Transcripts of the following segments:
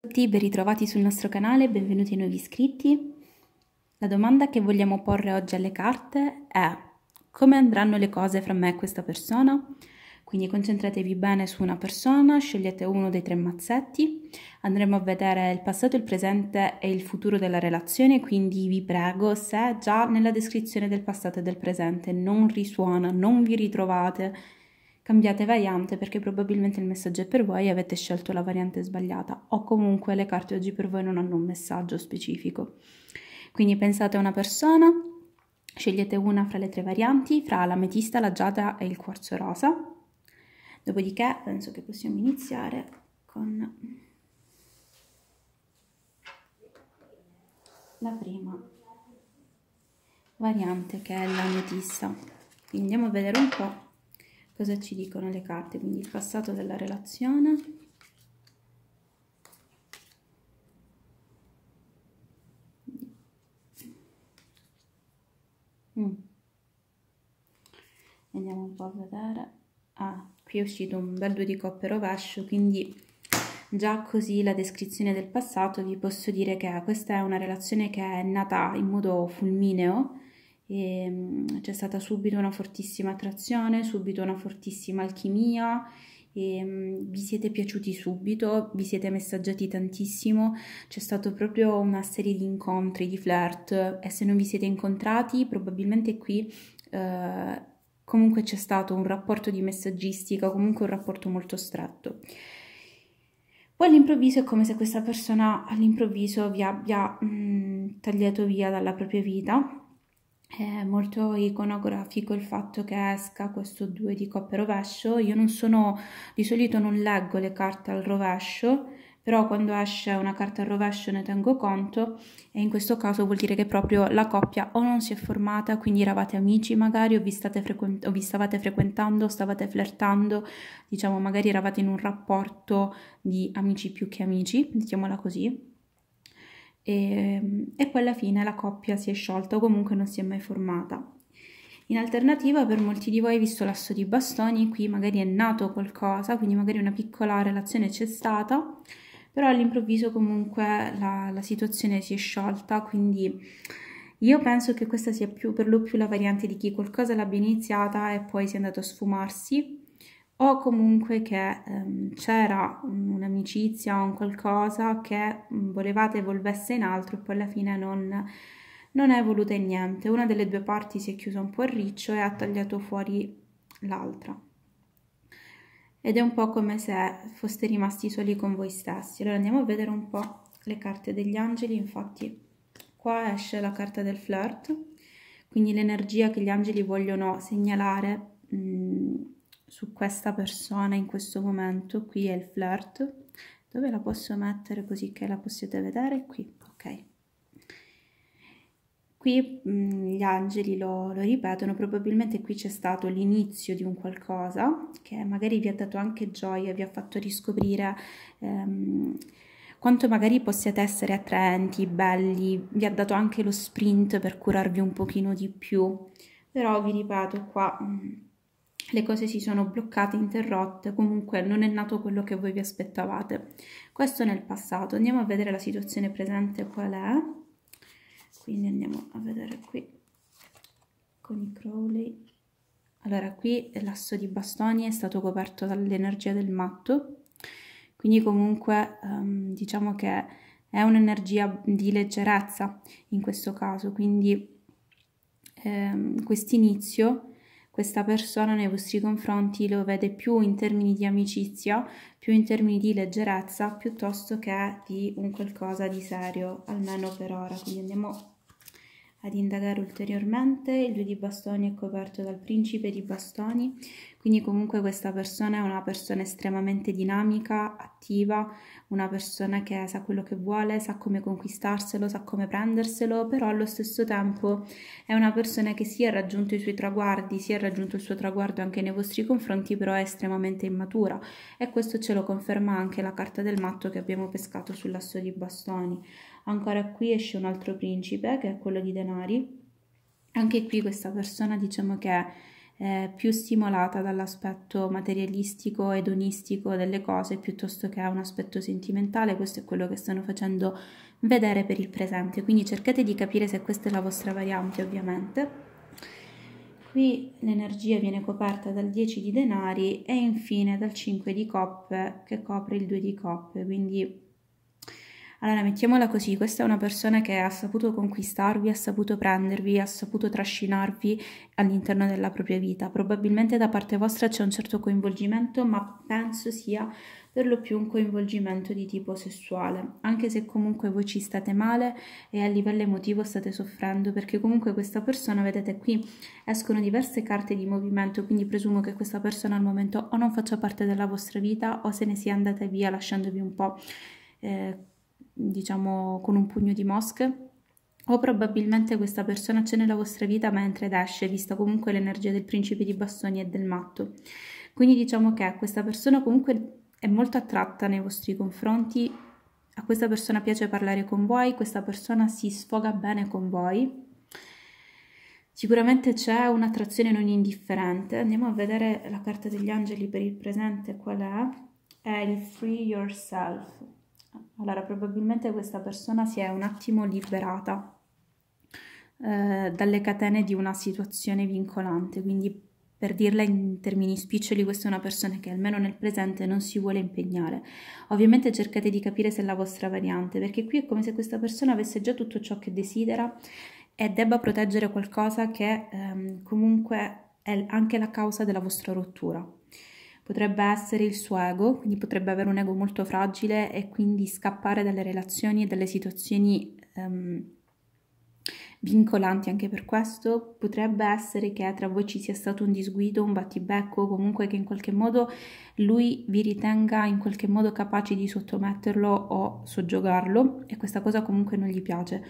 Ciao a tutti, ben ritrovati sul nostro canale, benvenuti ai nuovi iscritti. La domanda che vogliamo porre oggi alle carte è come andranno le cose fra me e questa persona? Quindi concentratevi bene su una persona, scegliete uno dei tre mazzetti, andremo a vedere il passato, il presente e il futuro della relazione, quindi vi prego se già nella descrizione del passato e del presente non risuona, non vi ritrovate, cambiate variante perché probabilmente il messaggio è per voi e avete scelto la variante sbagliata o comunque le carte oggi per voi non hanno un messaggio specifico. Quindi pensate a una persona, scegliete una fra le tre varianti, fra l'ametista, la giada e il quarzo rosa. Dopodiché penso che possiamo iniziare con la prima variante che è l'ametista. Quindi andiamo a vedere un po' cosa ci dicono le carte, quindi il passato della relazione. Mm. Andiamo un po' a vedere. Ah, qui è uscito un bel due di coppe rovescio, quindi già così la descrizione del passato vi posso dire che questa è una relazione che è nata in modo fulmineo, Ehm, c'è stata subito una fortissima attrazione, subito una fortissima alchimia, ehm, vi siete piaciuti subito, vi siete messaggiati tantissimo, c'è stato proprio una serie di incontri, di flirt e se non vi siete incontrati probabilmente qui eh, comunque c'è stato un rapporto di messaggistica, comunque un rapporto molto stretto. Poi all'improvviso è come se questa persona all'improvviso vi abbia mh, mm, tagliato via dalla propria vita è molto iconografico il fatto che esca questo 2 di coppe rovescio. Io non sono, di solito non leggo le carte al rovescio, però quando esce una carta al rovescio ne tengo conto e in questo caso vuol dire che proprio la coppia o non si è formata, quindi eravate amici magari o vi, frequent- o vi stavate frequentando, stavate flirtando, diciamo magari eravate in un rapporto di amici più che amici, mettiamola così, e, e poi alla fine la coppia si è sciolta o comunque non si è mai formata. In alternativa, per molti di voi, visto l'asso di bastoni, qui magari è nato qualcosa, quindi magari una piccola relazione c'è stata, però all'improvviso comunque la, la, situazione si è sciolta, quindi io penso che questa sia più, per lo più la variante di chi qualcosa l'abbia iniziata e poi sia andato a sfumarsi, o comunque che ehm, c'era un'amicizia o un qualcosa che volevate evolvesse in altro e poi alla fine non, non è evoluta in niente. Una delle due parti si è chiusa un po' il riccio e ha tagliato fuori l'altra. Ed è un po' come se foste rimasti soli con voi stessi. Allora andiamo a vedere un po' le carte degli angeli, infatti qua esce la carta del flirt, quindi l'energia che gli angeli vogliono segnalare mh, su questa persona in questo momento qui è il flirt dove la posso mettere così che la possiate vedere qui ok qui mh, mm, gli angeli lo, lo, ripetono probabilmente qui c'è stato l'inizio di un qualcosa che magari vi ha dato anche gioia vi ha fatto riscoprire ehm, quanto magari possiate essere attraenti, belli, vi ha dato anche lo sprint per curarvi un pochino di più, però vi ripeto qua mm, le cose si sono bloccate, interrotte, comunque non è nato quello che voi vi aspettavate. Questo nel passato, andiamo a vedere la situazione presente qual è. Quindi andiamo a vedere qui con i crowley. Allora qui l'asso di bastoni è stato coperto dall'energia del matto, quindi comunque um, diciamo che è un'energia di leggerezza in questo caso, quindi ehm, quest'inizio questa persona nei vostri confronti lo vede più in termini di amicizia, più in termini di leggerezza, piuttosto che di un qualcosa di serio, almeno per ora. Quindi andiamo ad indagare ulteriormente. Il due di bastoni è coperto dal principe di bastoni, quindi comunque questa persona è una persona estremamente dinamica, attiva, una persona che sa quello che vuole, sa come conquistarselo, sa come prenderselo, però allo stesso tempo è una persona che si è raggiunto i suoi traguardi, si è raggiunto il suo traguardo anche nei vostri confronti, però è estremamente immatura e questo ce lo conferma anche la carta del matto che abbiamo pescato sull'asso di bastoni. Ancora qui esce un altro principe, che è quello di denari. Anche qui questa persona diciamo che è eh, più stimolata dall'aspetto materialistico, ed onistico delle cose, piuttosto che a un aspetto sentimentale. Questo è quello che stanno facendo vedere per il presente. Quindi cercate di capire se questa è la vostra variante, ovviamente. Qui l'energia viene coperta dal 10 di denari e infine dal 5 di coppe che copre il 2 di coppe, quindi allora, mettiamola così, questa è una persona che ha saputo conquistarvi, ha saputo prendervi, ha saputo trascinarvi all'interno della propria vita. Probabilmente da parte vostra c'è un certo coinvolgimento, ma penso sia per lo più un coinvolgimento di tipo sessuale, anche se comunque voi ci state male e a livello emotivo state soffrendo, perché comunque questa persona, vedete qui, escono diverse carte di movimento, quindi presumo che questa persona al momento o non faccia parte della vostra vita o se ne sia andata via lasciandovi un po'... Eh, diciamo con un pugno di mosche o probabilmente questa persona c'è nella vostra vita mentre ed esce, vista comunque l'energia del principe di bastoni e del matto. Quindi diciamo che questa persona comunque è molto attratta nei vostri confronti, a questa persona piace parlare con voi, questa persona si sfoga bene con voi. Sicuramente c'è un'attrazione non indifferente. Andiamo a vedere la carta degli angeli per il presente, qual è? È il Free Yourself allora, probabilmente questa persona si è un attimo liberata eh, dalle catene di una situazione vincolante, quindi per dirla in termini spiccioli, questa è una persona che almeno nel presente non si vuole impegnare. Ovviamente cercate di capire se è la vostra variante, perché qui è come se questa persona avesse già tutto ciò che desidera e debba proteggere qualcosa che ehm, comunque è anche la causa della vostra rottura potrebbe essere il suo ego, quindi potrebbe avere un ego molto fragile e quindi scappare dalle relazioni e dalle situazioni um, vincolanti anche per questo, potrebbe essere che tra voi ci sia stato un disguido, un battibecco, comunque che in qualche modo lui vi ritenga in qualche modo capaci di sottometterlo o soggiogarlo e questa cosa comunque non gli piace.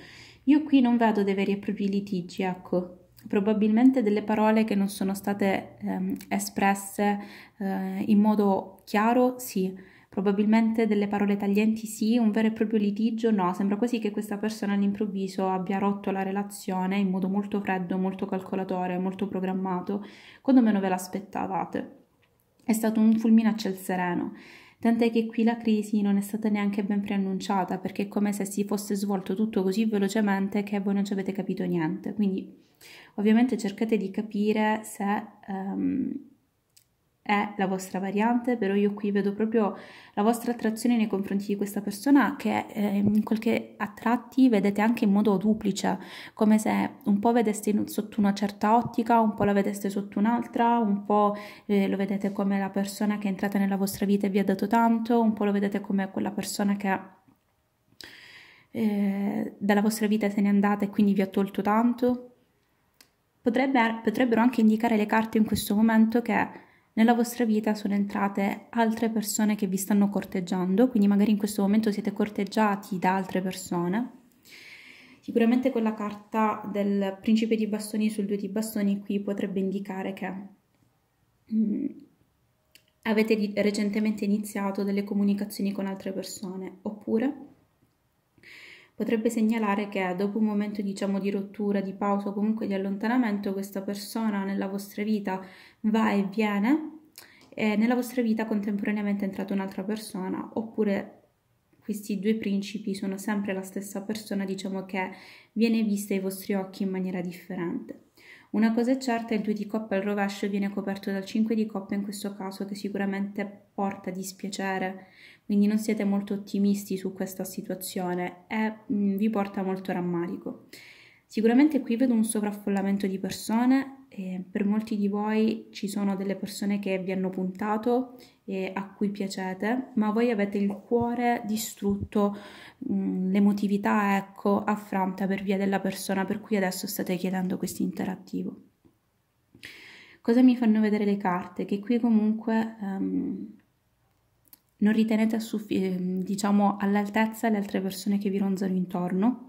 Io qui non vedo dei veri e propri litigi, ecco, probabilmente delle parole che non sono state ehm, espresse eh, in modo chiaro, sì, probabilmente delle parole taglienti, sì, un vero e proprio litigio, no, sembra quasi che questa persona all'improvviso abbia rotto la relazione in modo molto freddo, molto calcolatore, molto programmato, quando meno ve l'aspettavate. È stato un fulmine a ciel sereno tant'è che qui la crisi non è stata neanche ben preannunciata perché è come se si fosse svolto tutto così velocemente che voi non ci avete capito niente. Quindi ovviamente cercate di capire se... Um, è la vostra variante, però io qui vedo proprio la vostra attrazione nei confronti di questa persona che eh, in qualche attratti vedete anche in modo duplice, come se un po' vedeste in, sotto una certa ottica, un po' la vedeste sotto un'altra, un po' eh, lo vedete come la persona che è entrata nella vostra vita e vi ha dato tanto, un po' lo vedete come quella persona che eh, dalla vostra vita se n'è andata e quindi vi ha tolto tanto. Potrebbe, potrebbero anche indicare le carte in questo momento che nella vostra vita sono entrate altre persone che vi stanno corteggiando, quindi magari in questo momento siete corteggiati da altre persone. Sicuramente quella carta del principe di bastoni sul due di bastoni qui potrebbe indicare che mm, avete recentemente iniziato delle comunicazioni con altre persone, oppure potrebbe segnalare che dopo un momento diciamo di rottura, di pausa o comunque di allontanamento, questa persona nella vostra vita va e viene eh, nella vostra vita contemporaneamente è entrata un'altra persona oppure questi due principi sono sempre la stessa persona, diciamo che viene vista ai vostri occhi in maniera differente. Una cosa è certa, il 2 di coppa al rovescio viene coperto dal 5 di coppa in questo caso che sicuramente porta dispiacere, quindi non siete molto ottimisti su questa situazione e mh, mm, vi porta molto rammarico. Sicuramente qui vedo un sovraffollamento di persone eh, per molti di voi ci sono delle persone che vi hanno puntato e a cui piacete, ma voi avete il cuore distrutto, mm, l'emotività ecco affranta per via della persona per cui adesso state chiedendo questo interattivo. Cosa mi fanno vedere le carte? Che qui comunque um, non ritenete ehm, diciamo all'altezza le altre persone che vi ronzano intorno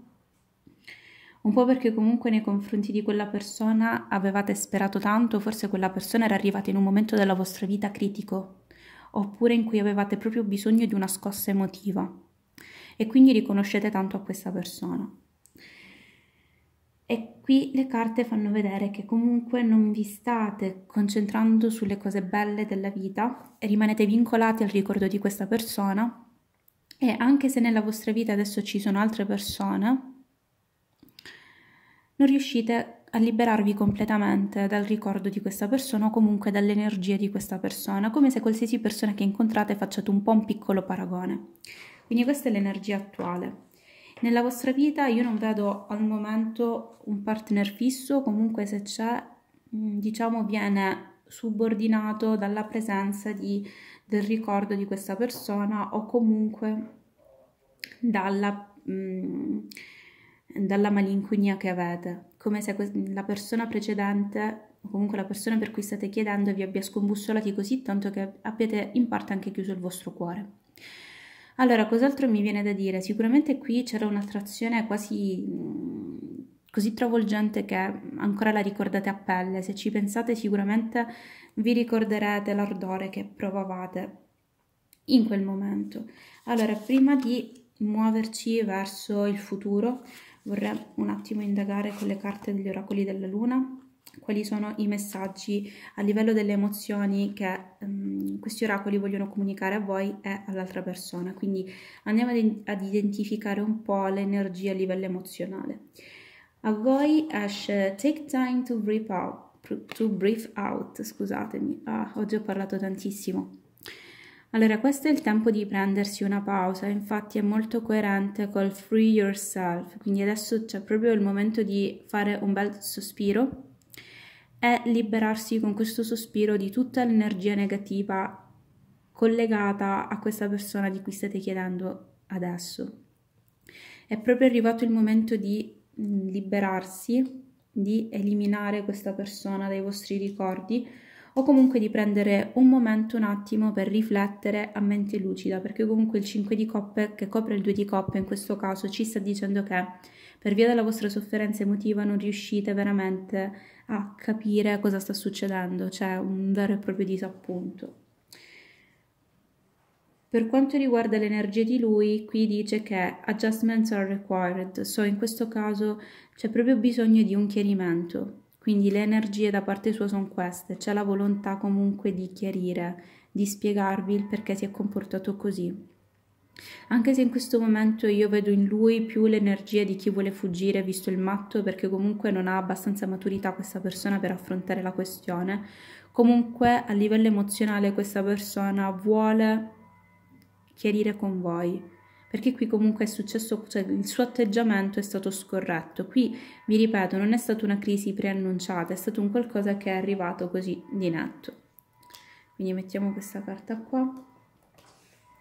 un po' perché comunque nei confronti di quella persona avevate sperato tanto, forse quella persona era arrivata in un momento della vostra vita critico, oppure in cui avevate proprio bisogno di una scossa emotiva e quindi riconoscete tanto a questa persona. E qui le carte fanno vedere che comunque non vi state concentrando sulle cose belle della vita e rimanete vincolati al ricordo di questa persona e anche se nella vostra vita adesso ci sono altre persone, non riuscite a liberarvi completamente dal ricordo di questa persona o comunque dall'energia di questa persona, come se qualsiasi persona che incontrate facciate un po' un piccolo paragone. Quindi questa è l'energia attuale. Nella vostra vita io non vedo al momento un partner fisso, comunque se c'è, mm, diciamo, viene subordinato dalla presenza di, del ricordo di questa persona o comunque dalla... Mh, mm, dalla malinconia che avete, come se la persona precedente o comunque la persona per cui state chiedendo vi abbia scombussolati così tanto che abbiate in parte anche chiuso il vostro cuore. Allora, cos'altro mi viene da dire? Sicuramente qui c'era un'attrazione quasi così travolgente che ancora la ricordate a pelle. Se ci pensate sicuramente vi ricorderete l'ardore che provavate in quel momento. Allora, prima di muoverci verso il futuro, vorrei un attimo indagare con le carte degli oracoli della luna quali sono i messaggi a livello delle emozioni che um, questi oracoli vogliono comunicare a voi e all'altra persona. Quindi andiamo ad, identificare un po' l'energia a livello emozionale. A voi esce Take Time to Breathe Out, to breathe out scusatemi, ah, oggi ho parlato tantissimo. Allora, questo è il tempo di prendersi una pausa, infatti è molto coerente col free yourself, quindi adesso c'è proprio il momento di fare un bel sospiro e liberarsi con questo sospiro di tutta l'energia negativa collegata a questa persona di cui state chiedendo adesso. È proprio arrivato il momento di mm, liberarsi, di eliminare questa persona dai vostri ricordi o comunque di prendere un momento, un attimo per riflettere a mente lucida, perché comunque il 5 di coppe che copre il 2 di coppe in questo caso ci sta dicendo che per via della vostra sofferenza emotiva non riuscite veramente a capire cosa sta succedendo, c'è cioè un vero e proprio disappunto. Per quanto riguarda l'energia di lui, qui dice che adjustments are required, so in questo caso c'è proprio bisogno di un chiarimento, quindi le energie da parte sua sono queste, c'è la volontà comunque di chiarire, di spiegarvi il perché si è comportato così. Anche se in questo momento io vedo in lui più l'energia di chi vuole fuggire visto il matto, perché comunque non ha abbastanza maturità questa persona per affrontare la questione, comunque a livello emozionale questa persona vuole chiarire con voi perché qui comunque è successo, cioè il suo atteggiamento è stato scorretto. Qui, vi ripeto, non è stata una crisi preannunciata, è stato un qualcosa che è arrivato così di netto. Quindi mettiamo questa carta qua.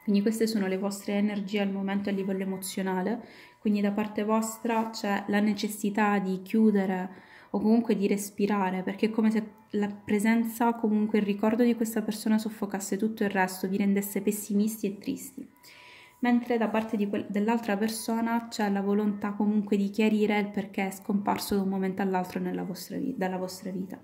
Quindi queste sono le vostre energie al momento a livello emozionale, quindi da parte vostra c'è la necessità di chiudere o comunque di respirare, perché è come se la presenza, comunque il ricordo di questa persona soffocasse tutto il resto, vi rendesse pessimisti e tristi mentre da parte que- dell'altra persona c'è la volontà comunque di chiarire il perché è scomparso da un momento all'altro dalla vostra vita.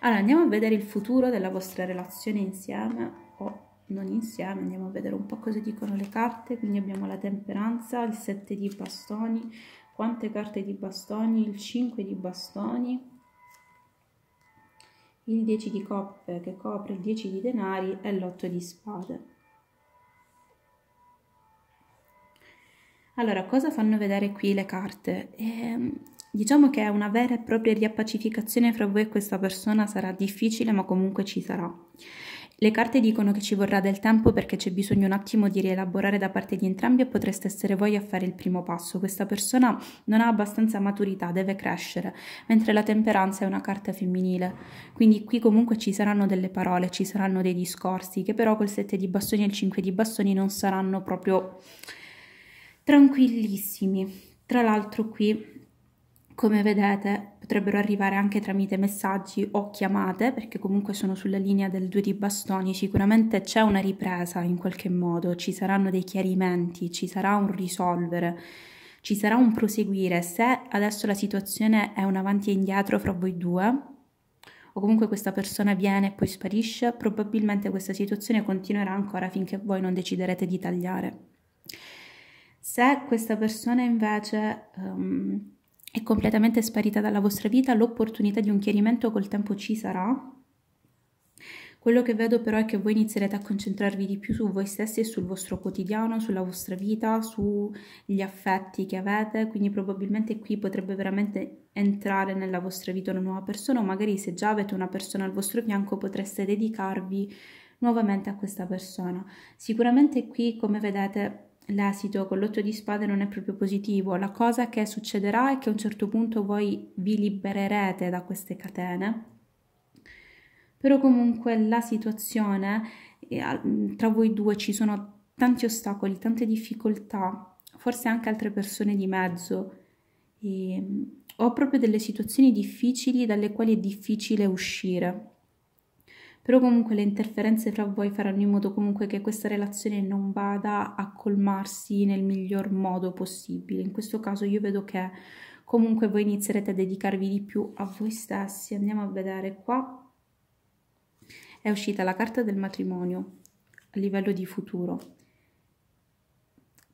Allora andiamo a vedere il futuro della vostra relazione insieme o non insieme, andiamo a vedere un po' cosa dicono le carte, quindi abbiamo la temperanza, il 7 di bastoni, quante carte di bastoni, il 5 di bastoni, il 10 di coppe che copre il 10 di denari e l'8 di spade. Allora, cosa fanno vedere qui le carte? Eh, diciamo che una vera e propria riappacificazione fra voi e questa persona sarà difficile, ma comunque ci sarà. Le carte dicono che ci vorrà del tempo perché c'è bisogno un attimo di rielaborare da parte di entrambi e potreste essere voi a fare il primo passo. Questa persona non ha abbastanza maturità, deve crescere, mentre la temperanza è una carta femminile. Quindi qui comunque ci saranno delle parole, ci saranno dei discorsi, che però col 7 di bastoni e il 5 di bastoni non saranno proprio tranquillissimi. Tra l'altro qui, come vedete, potrebbero arrivare anche tramite messaggi o chiamate, perché comunque sono sulla linea del due di bastoni, sicuramente c'è una ripresa in qualche modo, ci saranno dei chiarimenti, ci sarà un risolvere, ci sarà un proseguire. Se adesso la situazione è un avanti e indietro fra voi due, o comunque questa persona viene e poi sparisce, probabilmente questa situazione continuerà ancora finché voi non deciderete di tagliare. Se questa persona invece um, è completamente sparita dalla vostra vita, l'opportunità di un chiarimento col tempo ci sarà. Quello che vedo però è che voi inizierete a concentrarvi di più su voi stessi e sul vostro quotidiano, sulla vostra vita, sugli affetti che avete, quindi probabilmente qui potrebbe veramente entrare nella vostra vita una nuova persona o magari se già avete una persona al vostro fianco potreste dedicarvi nuovamente a questa persona. Sicuramente qui, come vedete, l'esito con l'otto di spade non è proprio positivo. La cosa che succederà è che a un certo punto voi vi libererete da queste catene, però comunque la situazione eh, tra voi due ci sono tanti ostacoli, tante difficoltà, forse anche altre persone di mezzo. E, ehm, ho proprio delle situazioni difficili dalle quali è difficile uscire però comunque le interferenze fra voi faranno in modo comunque che questa relazione non vada a colmarsi nel miglior modo possibile. In questo caso io vedo che comunque voi inizierete a dedicarvi di più a voi stessi. Andiamo a vedere qua. È uscita la carta del matrimonio a livello di futuro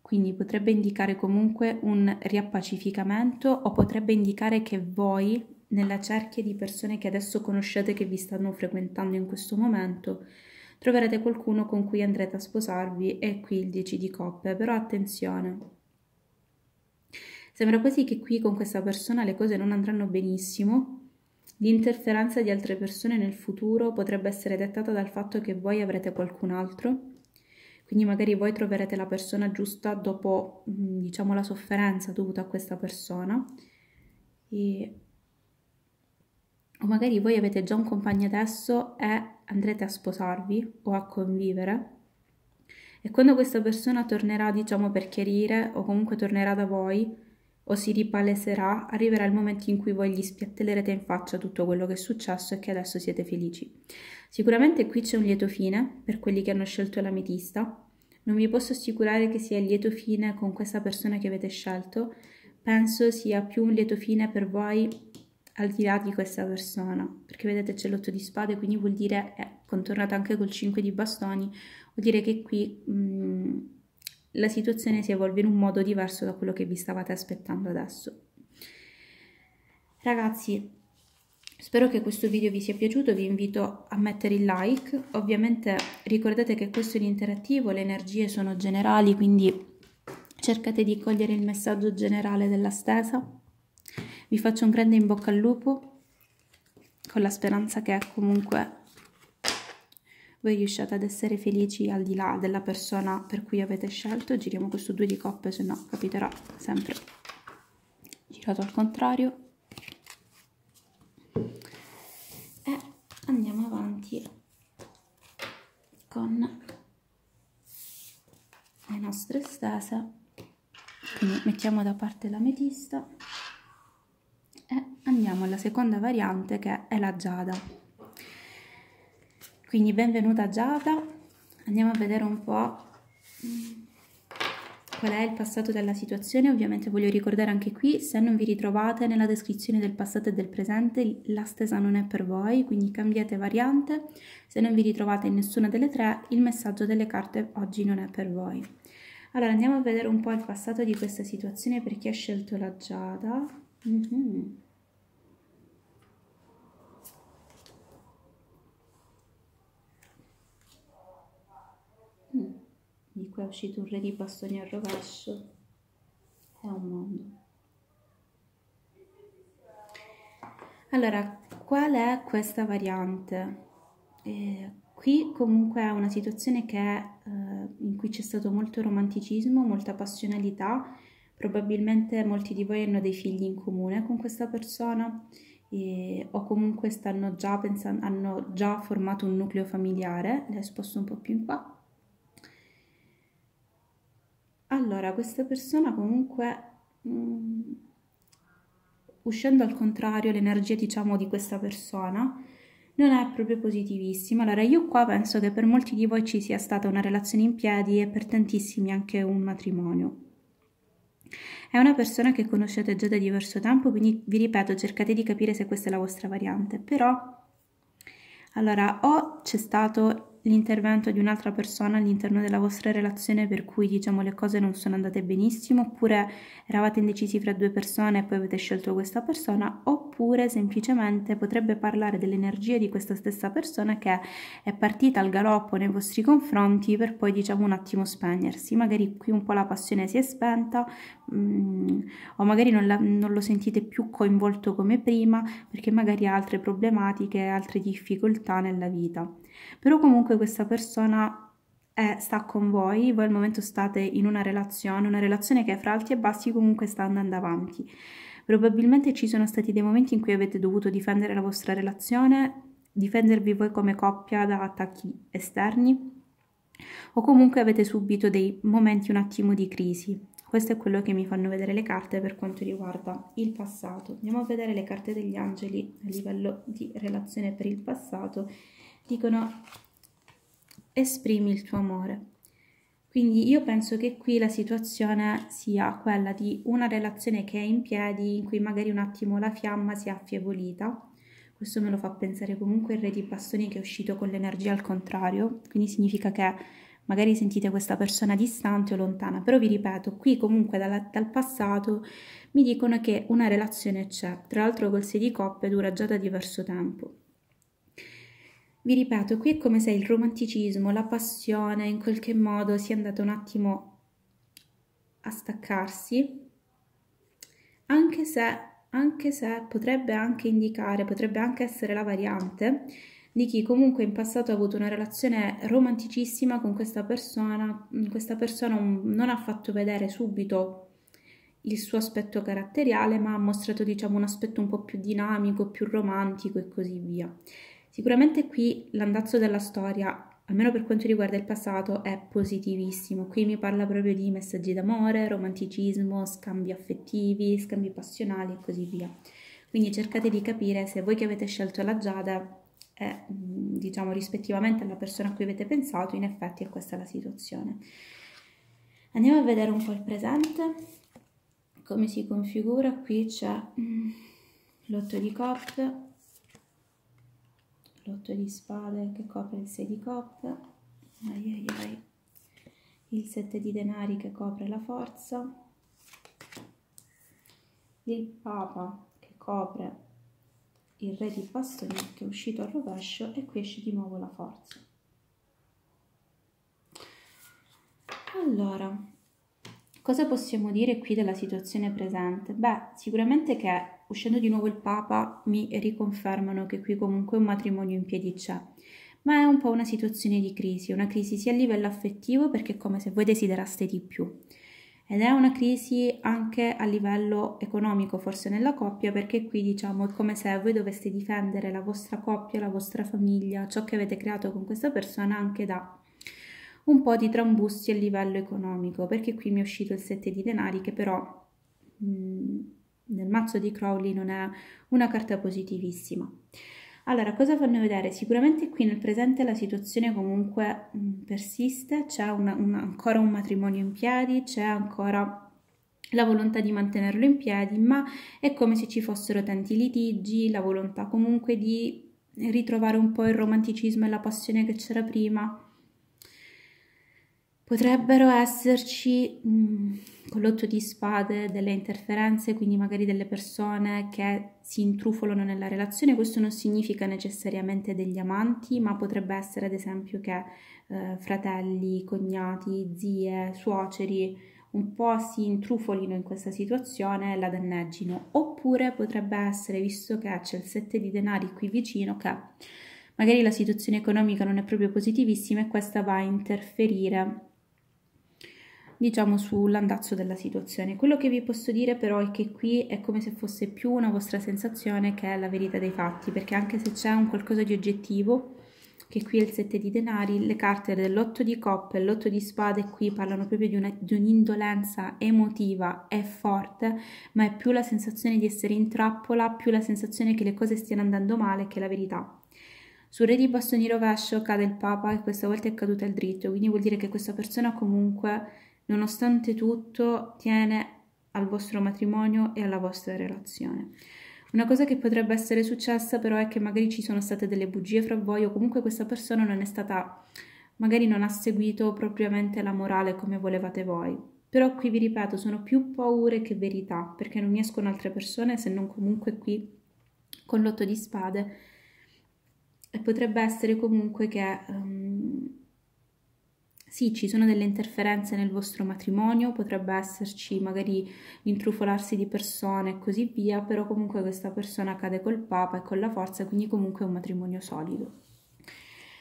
quindi potrebbe indicare comunque un riappacificamento o potrebbe indicare che voi nella cerchia di persone che adesso conoscete che vi stanno frequentando in questo momento, troverete qualcuno con cui andrete a sposarvi e qui il 10 di coppe, però attenzione. Sembra quasi che qui con questa persona le cose non andranno benissimo. L'interferenza di altre persone nel futuro potrebbe essere dettata dal fatto che voi avrete qualcun altro. Quindi magari voi troverete la persona giusta dopo, diciamo, la sofferenza dovuta a questa persona. E o magari voi avete già un compagno adesso e andrete a sposarvi o a convivere e quando questa persona tornerà diciamo per chiarire o comunque tornerà da voi o si ripaleserà arriverà il momento in cui voi gli spiattellerete in faccia tutto quello che è successo e che adesso siete felici sicuramente qui c'è un lieto fine per quelli che hanno scelto l'ametista non vi posso assicurare che sia il lieto fine con questa persona che avete scelto penso sia più un lieto fine per voi al di là di questa persona, perché vedete c'è l'otto di spade, quindi vuol dire, è eh, contornata anche col 5 di bastoni, vuol dire che qui mh, mm, la situazione si evolve in un modo diverso da quello che vi stavate aspettando adesso. Ragazzi, spero che questo video vi sia piaciuto, vi invito a mettere il like, ovviamente ricordate che questo è l'interattivo, le energie sono generali, quindi cercate di cogliere il messaggio generale della stesa vi faccio un grande in bocca al lupo con la speranza che comunque voi riusciate ad essere felici al di là della persona per cui avete scelto. Giriamo questo 2 di coppe, se no capiterà sempre girato al contrario. E andiamo avanti con le nostre stese. Quindi mettiamo da parte l'ametista e eh, andiamo alla seconda variante che è la giada quindi benvenuta giada andiamo a vedere un po' mm, qual è il passato della situazione ovviamente voglio ricordare anche qui se non vi ritrovate nella descrizione del passato e del presente la stesa non è per voi quindi cambiate variante se non vi ritrovate in nessuna delle tre il messaggio delle carte oggi non è per voi allora andiamo a vedere un po' il passato di questa situazione per chi ha scelto la giada mm -hmm. qua è uscito un re di bastoni al rovescio è un mondo allora qual è questa variante eh, qui comunque è una situazione che, eh, in cui c'è stato molto romanticismo molta passionalità probabilmente molti di voi hanno dei figli in comune con questa persona eh, o comunque stanno già pensando, hanno già formato un nucleo familiare, le sposto un po' più in qua, Allora, questa persona comunque, mh, mm, uscendo al contrario l'energia, diciamo, di questa persona, non è proprio positivissima. Allora, io qua penso che per molti di voi ci sia stata una relazione in piedi e per tantissimi anche un matrimonio. È una persona che conoscete già da diverso tempo, quindi vi ripeto, cercate di capire se questa è la vostra variante, però allora o c'è stato l'intervento di un'altra persona all'interno della vostra relazione per cui diciamo le cose non sono andate benissimo oppure eravate indecisi fra due persone e poi avete scelto questa persona oppure semplicemente potrebbe parlare dell'energia di questa stessa persona che è partita al galoppo nei vostri confronti per poi diciamo un attimo spegnersi magari qui un po' la passione si è spenta mh, mm, o magari non, la, non lo sentite più coinvolto come prima perché magari ha altre problematiche altre difficoltà nella vita però comunque questa persona è, eh, sta con voi, voi al momento state in una relazione, una relazione che fra alti e bassi comunque sta andando avanti. Probabilmente ci sono stati dei momenti in cui avete dovuto difendere la vostra relazione, difendervi voi come coppia da attacchi esterni o comunque avete subito dei momenti un attimo di crisi. Questo è quello che mi fanno vedere le carte per quanto riguarda il passato. Andiamo a vedere le carte degli angeli a livello di relazione per il passato dicono esprimi il tuo amore. Quindi io penso che qui la situazione sia quella di una relazione che è in piedi, in cui magari un attimo la fiamma si è affievolita. Questo me lo fa pensare comunque il re di bastoni che è uscito con l'energia al contrario, quindi significa che magari sentite questa persona distante o lontana, però vi ripeto, qui comunque dal, dal passato mi dicono che una relazione c'è, tra l'altro col 6 di coppe dura già da diverso tempo. Vi ripeto, qui è come se il romanticismo, la passione in qualche modo sia andata un attimo a staccarsi, anche se, anche se potrebbe anche indicare, potrebbe anche essere la variante di chi comunque in passato ha avuto una relazione romanticissima con questa persona, questa persona non ha fatto vedere subito il suo aspetto caratteriale, ma ha mostrato diciamo un aspetto un po' più dinamico, più romantico e così via. Sicuramente qui l'andazzo della storia, almeno per quanto riguarda il passato, è positivissimo. Qui mi parla proprio di messaggi d'amore, romanticismo, scambi affettivi, scambi passionali e così via. Quindi cercate di capire se voi che avete scelto la Giada è, eh, diciamo, rispettivamente alla persona a cui avete pensato, in effetti è questa la situazione. Andiamo a vedere un po' il presente, come si configura. Qui c'è mm, l'otto di coppe, l'otto di spade che copre il 6 di coppe, ai ai ai. il 7 di denari che copre la forza, il papa che copre il re di bastoni che è uscito al rovescio e qui esce di nuovo la forza. Allora, cosa possiamo dire qui della situazione presente? Beh, sicuramente che uscendo di nuovo il Papa, mi riconfermano che qui comunque un matrimonio in piedi c'è. Ma è un po' una situazione di crisi, una crisi sia a livello affettivo perché è come se voi desideraste di più. Ed è una crisi anche a livello economico, forse nella coppia, perché qui diciamo è come se voi doveste difendere la vostra coppia, la vostra famiglia, ciò che avete creato con questa persona anche da un po' di trambusti a livello economico, perché qui mi è uscito il sette di denari che però mh, mm, nel mazzo di Crowley non è una carta positivissima. Allora, cosa fanno vedere? Sicuramente qui nel presente la situazione comunque mm, persiste, c'è ancora un matrimonio in piedi, c'è ancora la volontà di mantenerlo in piedi, ma è come se ci fossero tanti litigi, la volontà comunque di ritrovare un po' il romanticismo e la passione che c'era prima. Potrebbero esserci mh, mm, con l'otto di spade delle interferenze, quindi magari delle persone che si intrufolano nella relazione, questo non significa necessariamente degli amanti, ma potrebbe essere ad esempio che eh, fratelli, cognati, zie, suoceri un po' si intrufolino in questa situazione e la danneggino, oppure potrebbe essere, visto che c'è il 7 di denari qui vicino, che magari la situazione economica non è proprio positivissima e questa va a interferire diciamo sull'andazzo della situazione. Quello che vi posso dire però è che qui è come se fosse più una vostra sensazione che è la verità dei fatti, perché anche se c'è un qualcosa di oggettivo, che qui è il 7 di denari, le carte dell'otto di coppe e l'8 di spade qui parlano proprio di, un'indolenza emotiva e forte, ma è più la sensazione di essere in trappola, più la sensazione che le cose stiano andando male che la verità. Sul re di bastoni rovescio cade il papa e questa volta è caduta il dritto, quindi vuol dire che questa persona comunque nonostante tutto tiene al vostro matrimonio e alla vostra relazione. Una cosa che potrebbe essere successa però è che magari ci sono state delle bugie fra voi o comunque questa persona non è stata, magari non ha seguito propriamente la morale come volevate voi. Però qui vi ripeto, sono più paure che verità, perché non escono altre persone se non comunque qui con l'otto di spade. E potrebbe essere comunque che um, sì, ci sono delle interferenze nel vostro matrimonio, potrebbe esserci magari l'intrufolarsi di persone e così via, però comunque questa persona cade col Papa e con la forza, quindi comunque è un matrimonio solido.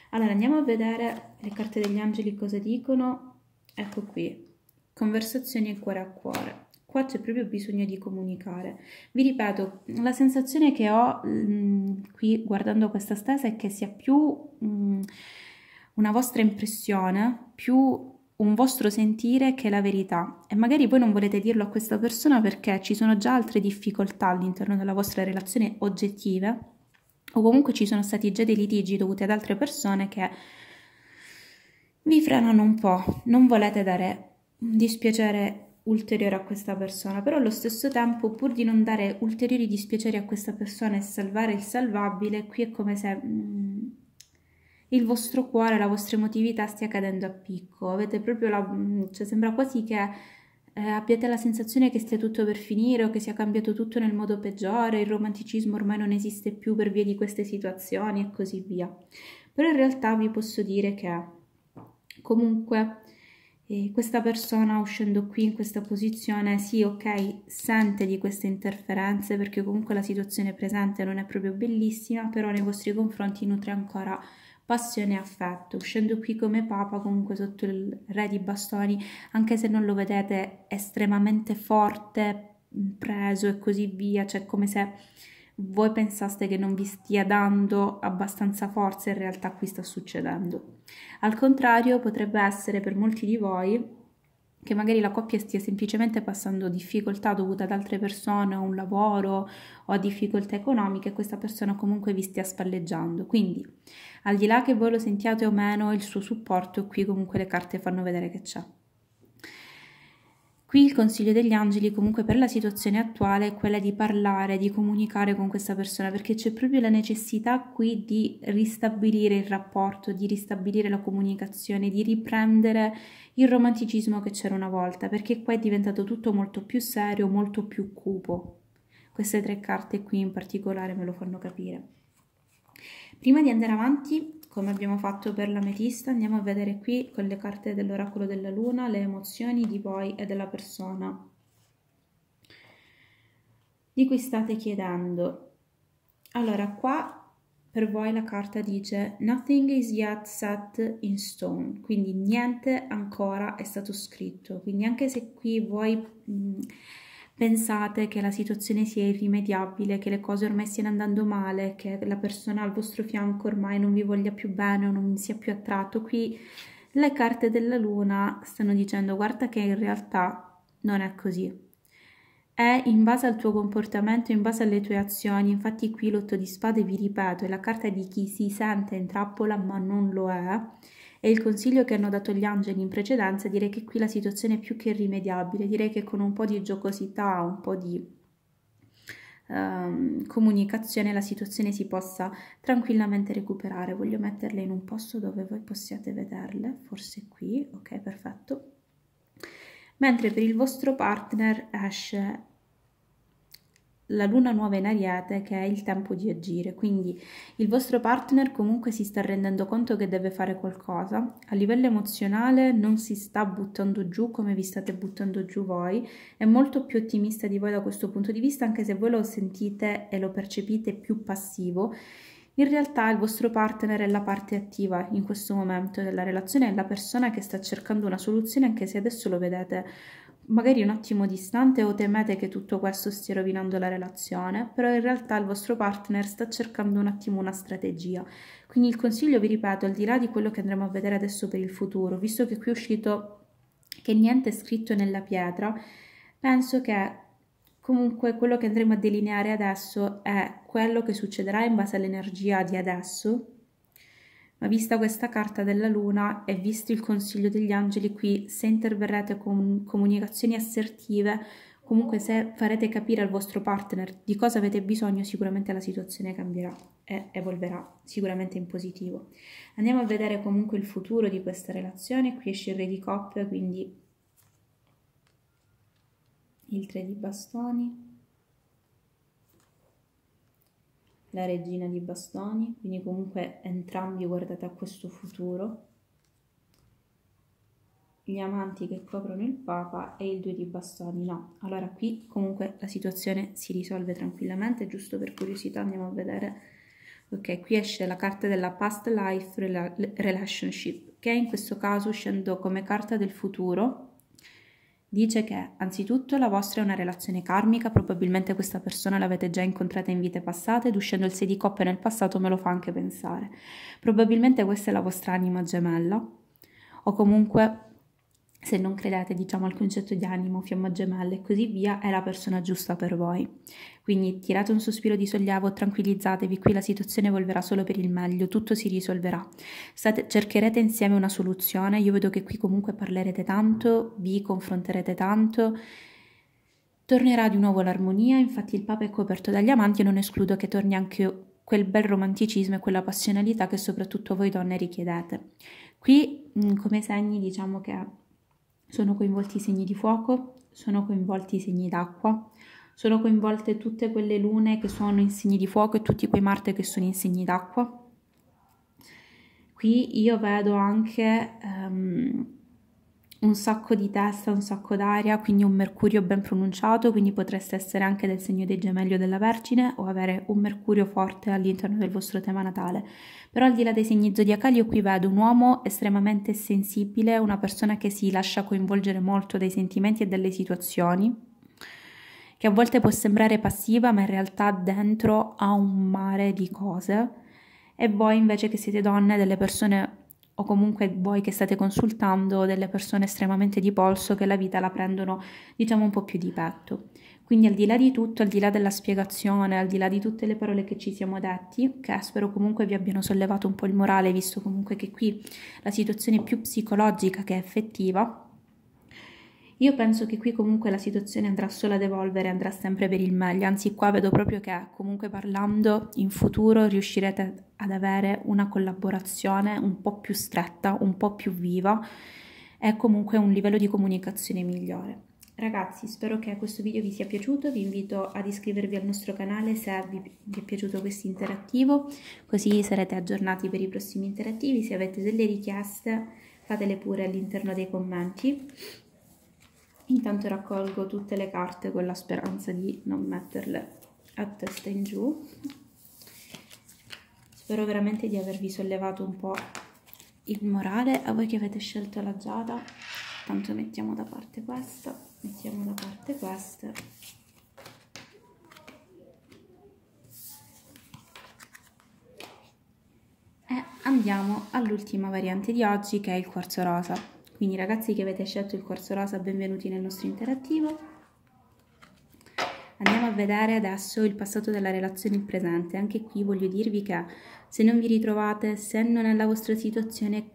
Allora andiamo a vedere le carte degli angeli cosa dicono. Ecco qui, conversazioni cuore a cuore. Qua c'è proprio bisogno di comunicare. Vi ripeto, la sensazione che ho mh, mm, qui guardando questa stesa è che sia più... Mh, mm, una vostra impressione più un vostro sentire che la verità e magari voi non volete dirlo a questa persona perché ci sono già altre difficoltà all'interno della vostra relazione oggettive o comunque ci sono stati già dei litigi dovuti ad altre persone che vi frenano un po', non volete dare un dispiacere ulteriore a questa persona, però allo stesso tempo pur di non dare ulteriori dispiaceri a questa persona e salvare il salvabile, qui è come se mh, mm, il vostro cuore, la vostra emotività stia cadendo a picco. Avete proprio la... Mm, cioè sembra quasi che eh, abbiate la sensazione che stia tutto per finire o che sia cambiato tutto nel modo peggiore, il romanticismo ormai non esiste più per via di queste situazioni e così via. Però in realtà vi posso dire che comunque eh, questa persona uscendo qui in questa posizione, sì, ok, sente di queste interferenze perché comunque la situazione presente non è proprio bellissima, però nei vostri confronti nutre ancora passione e affetto, uscendo qui come papa comunque sotto il re di bastoni, anche se non lo vedete estremamente forte, preso e così via, cioè come se voi pensaste che non vi stia dando abbastanza forza, in realtà qui sta succedendo. Al contrario, potrebbe essere per molti di voi che magari la coppia stia semplicemente passando difficoltà dovute ad altre persone, a un lavoro o a difficoltà economiche e questa persona comunque vi stia spalleggiando. Quindi, al di là che voi lo sentiate o meno, il suo supporto qui comunque le carte fanno vedere che c'è. Qui il consiglio degli angeli comunque per la situazione attuale è quella di parlare, di comunicare con questa persona perché c'è proprio la necessità qui di ristabilire il rapporto, di ristabilire la comunicazione, di riprendere il romanticismo che c'era una volta perché qua è diventato tutto molto più serio, molto più cupo. Queste tre carte qui in particolare me lo fanno capire. Prima di andare avanti come abbiamo fatto per l'ametista, andiamo a vedere qui con le carte dell'oracolo della luna le emozioni di voi e della persona di cui state chiedendo. Allora, qua per voi la carta dice Nothing is yet set in stone, quindi niente ancora è stato scritto. Quindi anche se qui voi... Mh, mm, pensate che la situazione sia irrimediabile, che le cose ormai stiano andando male, che la persona al vostro fianco ormai non vi voglia più bene o non sia più attratto, qui le carte della luna stanno dicendo guarda che in realtà non è così. È in base al tuo comportamento, in base alle tue azioni, infatti qui l'otto di spade vi ripeto è la carta di chi si sente in trappola ma non lo è e il consiglio che hanno dato gli angeli in precedenza, direi che qui la situazione è più che irrimediabile, direi che con un po' di giocosità, un po' di ehm, comunicazione la situazione si possa tranquillamente recuperare. Voglio metterle in un posto dove voi possiate vederle, forse qui, ok, perfetto. Mentre per il vostro partner esce la luna nuova in ariete che è il tempo di agire, quindi il vostro partner comunque si sta rendendo conto che deve fare qualcosa, a livello emozionale non si sta buttando giù come vi state buttando giù voi, è molto più ottimista di voi da questo punto di vista anche se voi lo sentite e lo percepite più passivo. In realtà il vostro partner è la parte attiva in questo momento della relazione, è la persona che sta cercando una soluzione anche se adesso lo vedete magari un attimo distante o temete che tutto questo stia rovinando la relazione, però in realtà il vostro partner sta cercando un attimo una strategia. Quindi il consiglio, vi ripeto, al di là di quello che andremo a vedere adesso per il futuro, visto che qui è uscito che niente è scritto nella pietra, penso che comunque quello che andremo a delineare adesso è quello che succederà in base all'energia di adesso, ma vista questa carta della luna e visto il consiglio degli angeli qui, se interverrete con comunicazioni assertive, comunque se farete capire al vostro partner di cosa avete bisogno, sicuramente la situazione cambierà e evolverà sicuramente in positivo. Andiamo a vedere comunque il futuro di questa relazione, qui esce il re di coppe, quindi il 3 di bastoni. la regina di bastoni, quindi comunque entrambi guardate a questo futuro, gli amanti che coprono il papa e il due di bastoni, no. Allora qui comunque la situazione si risolve tranquillamente, giusto per curiosità andiamo a vedere, ok, qui esce la carta della past life relationship, che in questo caso scendo come carta del futuro, Dice che, anzitutto, la vostra è una relazione karmica, probabilmente questa persona l'avete già incontrata in vite passate ed uscendo il 6 di coppe nel passato me lo fa anche pensare. Probabilmente questa è la vostra anima gemella o comunque se non credete diciamo al concetto di animo, fiamma gemella e così via, è la persona giusta per voi. Quindi tirate un sospiro di sollievo, tranquillizzatevi, qui la situazione evolverà solo per il meglio, tutto si risolverà. State, cercherete insieme una soluzione, io vedo che qui comunque parlerete tanto, vi confronterete tanto, tornerà di nuovo l'armonia, infatti il Papa è coperto dagli amanti e non escludo che torni anche quel bel romanticismo e quella passionalità che soprattutto voi donne richiedete. Qui mm, come segni diciamo che sono coinvolti i segni di fuoco, sono coinvolti i segni d'acqua, sono coinvolte tutte quelle lune che sono in segni di fuoco e tutti quei Marte che sono in segni d'acqua. Qui io vedo anche um, un sacco di testa, un sacco d'aria, quindi un mercurio ben pronunciato, quindi potreste essere anche del segno dei gemelli o della Vergine o avere un mercurio forte all'interno del vostro tema natale. Però al di là dei segni zodiacali io qui vedo un uomo estremamente sensibile, una persona che si lascia coinvolgere molto dai sentimenti e dalle situazioni, che a volte può sembrare passiva ma in realtà dentro ha un mare di cose. E voi invece che siete donne, delle persone o comunque voi che state consultando delle persone estremamente di polso che la vita la prendono diciamo un po' più di petto. Quindi al di là di tutto, al di là della spiegazione, al di là di tutte le parole che ci siamo detti, che spero comunque vi abbiano sollevato un po' il morale, visto comunque che qui la situazione è più psicologica che effettiva, io penso che qui comunque la situazione andrà solo ad evolvere, andrà sempre per il meglio, anzi qua vedo proprio che comunque parlando in futuro riuscirete ad avere una collaborazione un po' più stretta, un po' più viva e comunque un livello di comunicazione migliore. Ragazzi, spero che questo video vi sia piaciuto, vi invito ad iscrivervi al nostro canale se vi, vi è piaciuto questo interattivo, così sarete aggiornati per i prossimi interattivi, se avete delle richieste fatele pure all'interno dei commenti intanto raccolgo tutte le carte con la speranza di non metterle a testa in giù spero veramente di avervi sollevato un po' il morale a voi che avete scelto la giada tanto mettiamo da parte questa mettiamo da parte queste e andiamo all'ultima variante di oggi che è il quarzo rosa quindi ragazzi che avete scelto il corso rosa, benvenuti nel nostro interattivo. Andiamo a vedere adesso il passato della relazione il presente. Anche qui voglio dirvi che se non vi ritrovate, se non è la vostra situazione,